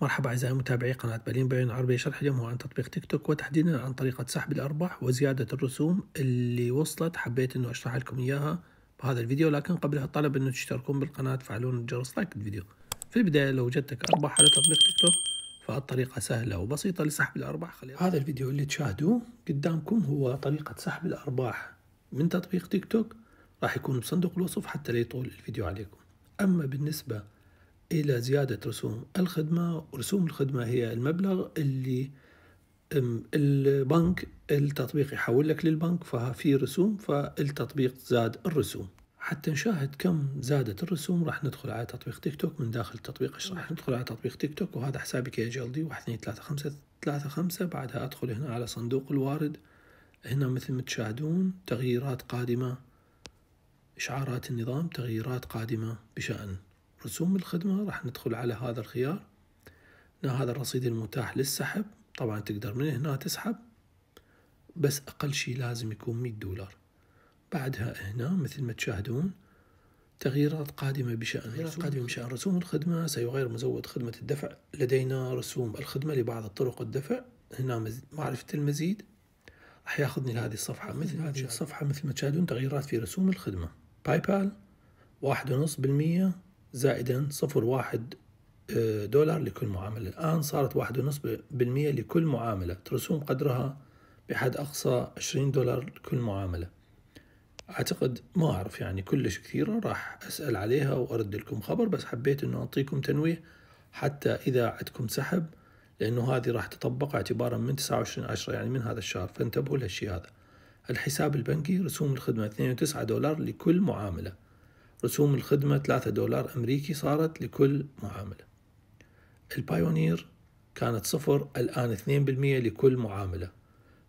مرحبا أعزائي متابعي قناة بالين بعين عربي شرح اليوم هو عن تطبيق تيك توك وتحديدا عن طريقة سحب الأرباح وزيادة الرسوم اللي وصلت حبيت إنه أشرح لكم إياها بهذا الفيديو لكن قبلها طلب إنه تشتركون بالقناة تفعلون الجرس لايك الفيديو في البداية لو جدتك أرباح على تطبيق تيك توك فالطريقة سهلة وبسيطة لسحب الأرباح خليها. هذا الفيديو اللي تشاهدوه قدامكم هو طريقة سحب الأرباح من تطبيق تيك توك راح يكون بصندوق الوصف حتى لا يطول الفيديو عليكم أما بالنسبة إلى زيادة رسوم الخدمة ورسوم الخدمة هي المبلغ اللي البنك التطبيق يحول لك للبنك ففي رسوم فالتطبيق زاد الرسوم حتى نشاهد كم زادت الرسوم راح ندخل على تطبيق تيك توك من داخل التطبيق راح ندخل على تطبيق تيك توك وهذا حسابي كي جي ال دي 1 2 3 5 3 5 بعدها ادخل هنا على صندوق الوارد هنا مثل ما تشاهدون تغييرات قادمة اشعارات النظام تغييرات قادمة بشأن رسوم الخدمة راح ندخل على هذا الخيار هنا هذا الرصيد المتاح للسحب طبعا تقدر من هنا تسحب بس أقل شيء لازم يكون 100 دولار بعدها هنا مثل ما تشاهدون تغييرات قادمة بشأن تغييرات قادمة بشأن رسوم الخدمة سيغير مزود خدمة الدفع لدينا رسوم الخدمة لبعض طرق الدفع هنا معرفة المزيد راح ياخذني لهذه الصفحة مثل هذه الصفحة مثل ما تشاهدون تغييرات في رسوم الخدمة باي بال واحد ونص بالمية زائدا صفر واحد آه، دولار لكل معاملة الآن صارت واحد ونصف بالمية لكل معاملة رسوم قدرها بحد أقصى عشرين دولار لكل معاملة أعتقد ما أعرف يعني كلش كثيرة راح أسأل عليها وأرد لكم خبر بس حبيت أنه أعطيكم تنويه حتى إذا عندكم سحب لأنه هذه راح تطبق اعتبارا من 29 عشرة يعني من هذا الشهر فانتبهوا لهالشي هذا الحساب البنكي رسوم الخدمة 2.9 دولار لكل معاملة رسوم الخدمة 3 دولار أمريكي صارت لكل معاملة البايونير كانت صفر الآن 2% لكل معاملة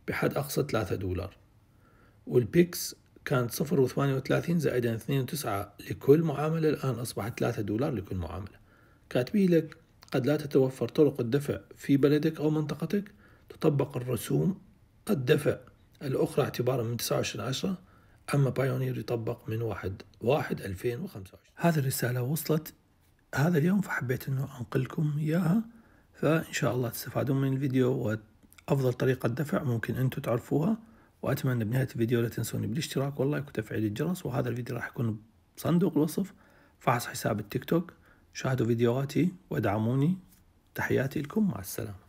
بحد أقصى 3 دولار والبيكس كانت 0.38 زائدا 2.9 لكل معاملة الآن أصبحت 3 دولار لكل معاملة كاتبي لك قد لا تتوفر طرق الدفع في بلدك أو منطقتك تطبق الرسوم الدفع الأخرى اعتبارا من 29 عشرة أما بايونير يطبق من 1 1 2025 هذه الرسالة وصلت هذا اليوم فحبيت أنه أنقلكم إياها فإن شاء الله تستفادون من الفيديو وأفضل طريقة دفع ممكن أنتم تعرفوها وأتمنى بنهاية الفيديو لا تنسوني بالاشتراك واللايك وتفعيل الجرس وهذا الفيديو راح يكون بصندوق الوصف فحص حساب التيك توك شاهدوا فيديوهاتي وادعموني تحياتي لكم مع السلامة